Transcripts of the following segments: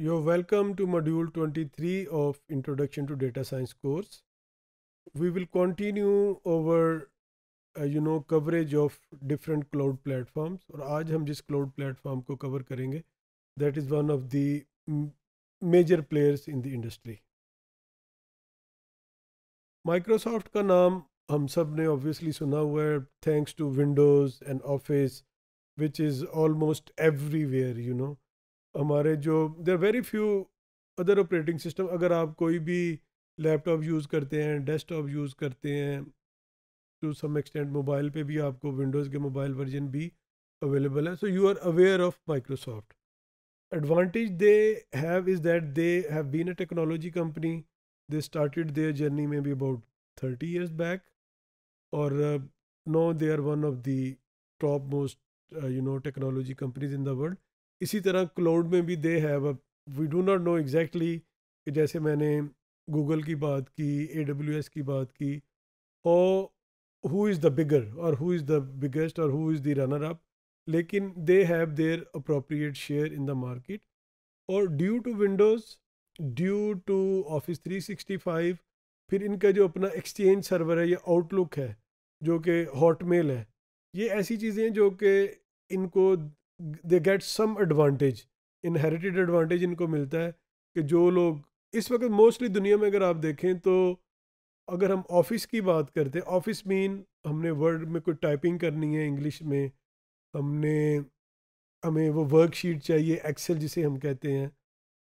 You're welcome to module 23 of Introduction to Data Science course. We will continue our uh, you know coverage of different cloud platforms Or आज हम जिस cloud platform को cover that is one of the major players in the industry. Microsoft का नाम हम सब ने obviously thanks to Windows and Office which is almost everywhere you know. हमारे जो there very few other operating system अगर आप कोई भी लैपटॉप यूज़ करते हैं डेस्कटॉप यूज़ करते हैं टू सम एक्सटेंट मोबाइल पे भी आपको विंडोज़ के मोबाइल वर्जन भी अवेलेबल है so you are aware of Microsoft advantage they have is that they have been a technology company they started their journey में be about thirty years back और no they are one of the top most you know technology companies in the world इसी तरह cloud में भी they have we do not know exactly कि जैसे मैंने Google की बात की ए डब्ल्यू एस की बात की और हु इज़ द बिगर और हु इज़ द बिगेस्ट और who is the runner up लेकिन they have their appropriate share in the market और due to Windows due to office 365 फिर इनका जो अपना एक्सचेंज सर्वर है या आउटलुक है जो कि हॉटमेल है ये ऐसी चीज़ें जो कि इनको they get some advantage inherited advantage इनको मिलता है कि जो लोग इस वक्त मोस्टली दुनिया में अगर आप देखें तो अगर हम ऑफिस की बात करते हैं ऑफिस मीन हमने वर्ड में कोई टाइपिंग करनी है इंग्लिश में हमने हमें वो वर्कशीट चाहिए एक्सेल जिसे हम कहते हैं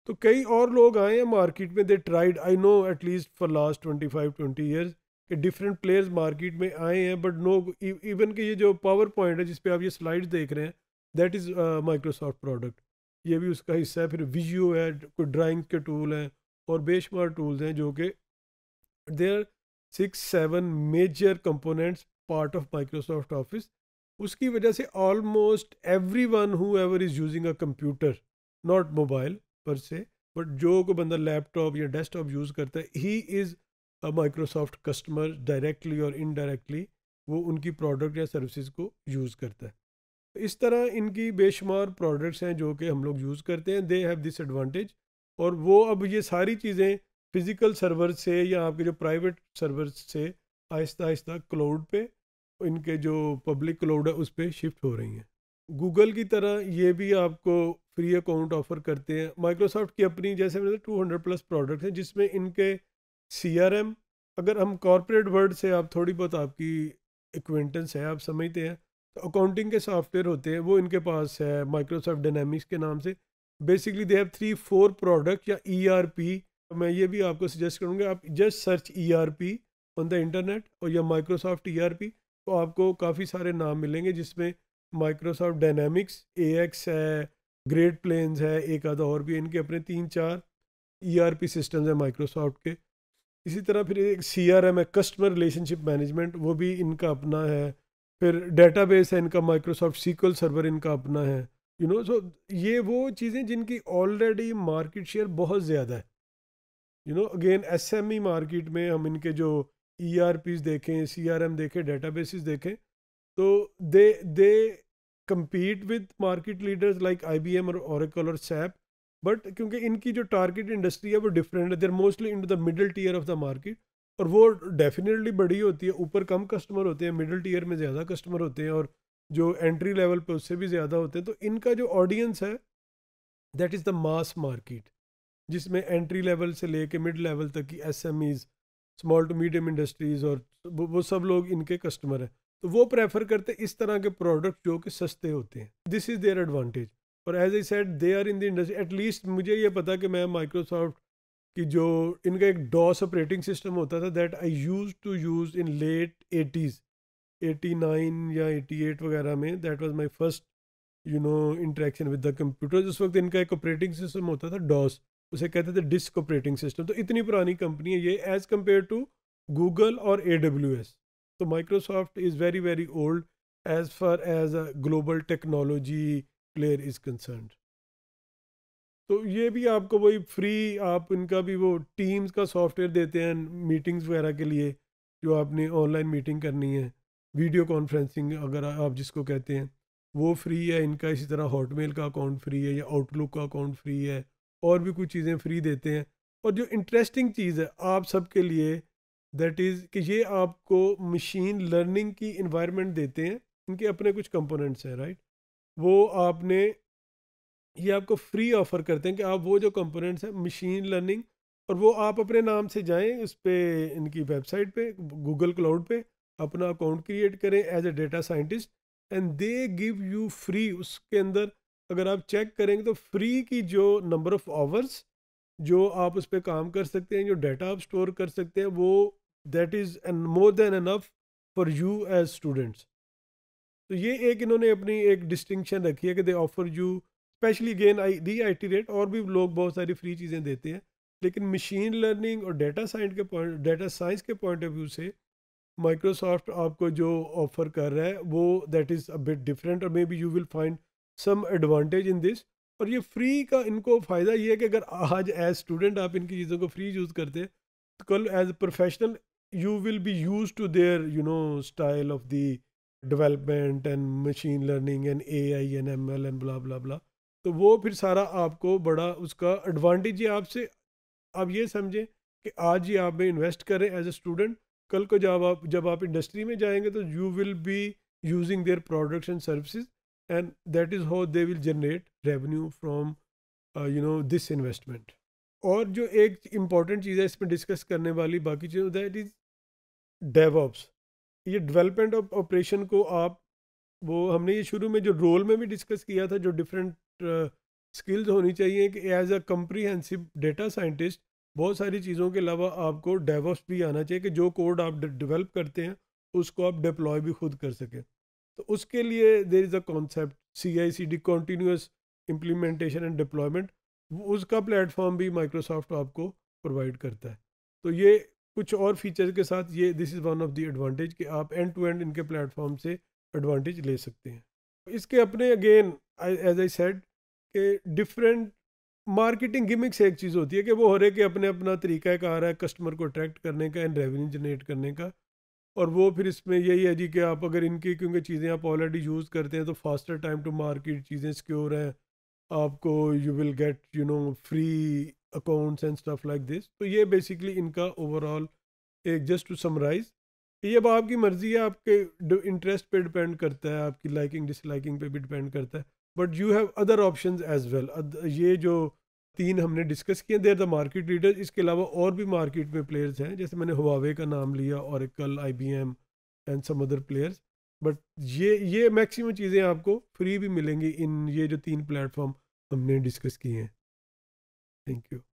तो कई और लोग आए हैं मार्केट में they tried I know at least for last twenty five twenty years कि डिफरेंट प्लेयर्स मार्केट में आए हैं बट नो इवन कि ये जो पावर पॉइंट है जिस पे आप ये स्लाइड्स देख रहे हैं दैट इज़ माइक्रोसॉफ्ट प्रोडक्ट ये भी उसका हिस्सा है फिर विजियो है कोई ड्राइंग के टूल हैं और बेशुमार टूल्स हैं जो कि there six seven major components part of Microsoft office उसकी वजह से almost everyone whoever is using a computer not mobile पर से बट जो को बंदा लैपटॉप या डेस्कटॉप यूज़ करता है he is a Microsoft customer directly और इनडायरेक्टली वो उनकी प्रोडक्ट या सर्विसेज को यूज़ करता है इस तरह इनकी बेशुमार प्रोडक्ट्स हैं जो कि हम लोग यूज़ करते हैं दे हैव दिस एडवांटेज और वो अब ये सारी चीज़ें फिज़िकल सर्वर से या आपके जो प्राइवेट सर्वर से आहिस्ता आहिस्ता क्लाउड पे इनके जो पब्लिक क्लाउड है उस पर शिफ्ट हो रही हैं गूगल की तरह ये भी आपको फ्री अकाउंट ऑफर करते हैं माइक्रोसॉफ्ट की अपनी जैसे मैंने टू हंड्रेड प्लस प्रोडक्ट हैं जिसमें इनके सी आर एम अगर हम कॉरपोरेट वर्ल्ड से आप थोड़ी बहुत आपकी एक्वेंटेंस है आप समझते हैं अकाउंटिंग के सॉफ्टवेयर होते हैं वो इनके पास है माइक्रोसॉफ्ट डायनेमिक्स के नाम से basically they have three four product या ई e तो मैं ये भी आपको सजेस्ट करूँगा आप just search E on the internet और या माइक्रोसॉफ्ट ई e तो आपको काफ़ी सारे नाम मिलेंगे जिसमें माइक्रोसॉफ्ट डायनेमिक्स ए एक्स है ग्रेट प्लेन्स है एक आधा और भी इनके अपने तीन चार ई e सिस्टम्स हैं माइक्रोसॉफ्ट के इसी तरह फिर एक सी आर एम है कस्टमर रिलेशनशिप मैनेजमेंट वो भी इनका अपना है फिर डेटाबेस है इनका माइक्रोसॉफ्ट सीक्वल सर्वर इनका अपना है यू नो सो ये वो चीज़ें जिनकी ऑलरेडी मार्केट शेयर बहुत ज़्यादा है you know again SME market में हम इनके जो ई आर पी देखें सी आर एम देखें डेटा बेसिस देखें तो they they compete with market leaders like I B M और औरकल और सैप बट क्योंकि इनकी जो टारगेट इंडस्ट्री है वो डिफरेंट है there mostly in the middle tier of the market और वो डेफिनेटली बड़ी होती है ऊपर कम कस्टमर होते हैं मिडिल टीयर में ज़्यादा कस्टमर होते हैं और जो एंट्री लेवल पे उससे भी ज़्यादा होते हैं तो इनका जो ऑडियंस है that is the mass market जिसमें एंट्री लेवल से लेके मिड लेवल तक की S small to medium industries और वो सब लोग इनके कस्टमर हैं तो वो प्रेफर करते इस तरह के प्रोडक्ट जो कि सस्ते होते हैं दिस इज़ देयर एडवांटेज और as a set they are in the industry at least मुझे ये पता कि मैं माइक्रोसॉफ्ट कि जो इनका एक डॉस ऑपरेटिंग सिस्टम होता था that I use to use in late eighties eighty nine या एटी एट वगैरह में that was my first you know interaction with the computer उस वक्त इनका एक ऑपरेटिंग सिस्टम होता था डॉस उसे कहते थे डिस्क ऑपरेटिंग सिस्टम तो इतनी पुरानी कंपनी है ये एज़ कम्पेयर टू गूगल और ए डब्ल्यू एस तो Microsoft is very very old as far as a global technology player is concerned तो ये भी आपको वही फ्री आप इनका भी वो टीम्स का सॉफ्टवेयर देते हैं मीटिंग्स वगैरह के लिए जो आपने ऑनलाइन मीटिंग करनी है वीडियो कॉन्फ्रेंसिंग अगर आप जिसको कहते हैं वो फ्री है इनका इसी तरह हॉटमेल का अकाउंट फ्री है या आउटलुक का अकाउंट फ्री है और भी कुछ चीज़ें फ्री देते हैं और जो इंटरेस्टिंग चीज़ है आप सबके लिए दैट इज़ कि ये आपको मशीन लर्निंग की इन्वायरमेंट देते हैं इनके अपने कुछ कंपोनेंट्स हैं राइट वो आपने ये आपको फ्री ऑफर करते हैं कि आप वो जो कंपोनेंट्स हैं मशीन लर्निंग और वो आप अपने नाम से जाएं उस पर इनकी वेबसाइट पे गूगल क्लाउड पे अपना अकाउंट क्रिएट करें as a data scientist and they give you free उसके अंदर अगर आप चेक करेंगे तो फ्री की जो नंबर ऑफ आवर्स जो आप उस पर काम कर सकते हैं जो डेटा आप स्टोर कर सकते हैं वो that is more than enough for you as students तो ये एक इन्होंने अपनी एक डिस्टिंक्शन रखी है कि they offer you specially gain I the I T rate और भी लोग बहुत सारी फ्री चीज़ें देते हैं लेकिन मशीन लर्निंग और डेटा साइंस के पॉइंट डेटा साइंस के पॉइंट ऑफ व्यू से माइक्रोसॉफ्ट आपको जो ऑफर कर रहा है वो that is a bit different और maybe you will find some advantage in this और ये फ्री का इनको फ़ायदा ये है कि अगर आज एज स्टूडेंट आप इनकी चीज़ों को फ्री यूज़ करते हैं तो कल as a professional you will be use to their you know style of the development and machine learning and A I and M L and blah blah blah तो वो फिर सारा आपको बड़ा उसका एडवांटेज ये आपसे आप ये समझें कि आज ही आप में इन्वेस्ट करें एज ए स्टूडेंट कल को जब आप जब आप इंडस्ट्री में जाएंगे तो you will be using their products and services and that is how they will generate revenue from you know this investment और जो एक इम्पॉर्टेंट चीज़ है इसमें डिस्कस करने वाली बाकी चीज़ दैट इज़ डेवॉप्स ये डेवलपमेंट ऑफ ऑपरेशन को आप वो हमने ये शुरू में जो रोल में भी डिस्कस किया था जो डिफरेंट स्किल्स होनी चाहिए कि as a comprehensive data scientist बहुत सारी चीज़ों के अलावा आपको डेवॉप्स भी आना चाहिए कि जो कोड आप डिवेल्प करते हैं उसको आप डिप्लॉय भी खुद कर सकें तो उसके लिए there is a concept C I C D continuous implementation and deployment उसका प्लेटफॉर्म भी माइक्रोसॉफ्ट आपको प्रोवाइड करता है तो ये कुछ और फीचर्स के साथ ये this is one of the advantage कि आप एंड टू एंड इनके प्लेटफॉर्म से एडवांटेज ले सकते हैं इसके अपने अगेन एज आई सेड के डिफरेंट मार्केटिंग गिमिक्स एक चीज़ होती है कि वो हर एक अपने अपना तरीका एक रहा है कस्टमर को अट्रैक्ट करने का एंड रेवेन्यू जनरेट करने का और वो फिर इसमें यही है जी कि आप अगर इनकी क्योंकि चीज़ें आप ऑलरेडी यूज़ करते हैं तो फास्टर टाइम टू मार्केट चीज़ें सिक्योर हैं आपको you will get you know free accounts and stuff like this तो ये बेसिकली इनका ओवरऑल एक जस्ट टू समराइज ये अब आपकी मर्जी है आपके इंटरेस्ट पे डिपेंड करता है आपकी लाइकिंग डिसलाइकिंग पे भी डिपेंड करता है but you have other option as well ये जो तीन हमने डिस्कस किए देर द मार्केट लीडर इसके अलावा और भी मार्केट में प्लेयर्स हैं जैसे मैंने हवावे का नाम लिया और कल I B M and some other players but ये ये मैक्सिमम चीज़ें आपको फ्री भी मिलेंगी इन ये जो तीन प्लेटफॉर्म हमने डिस्कस किए हैं थैंक यू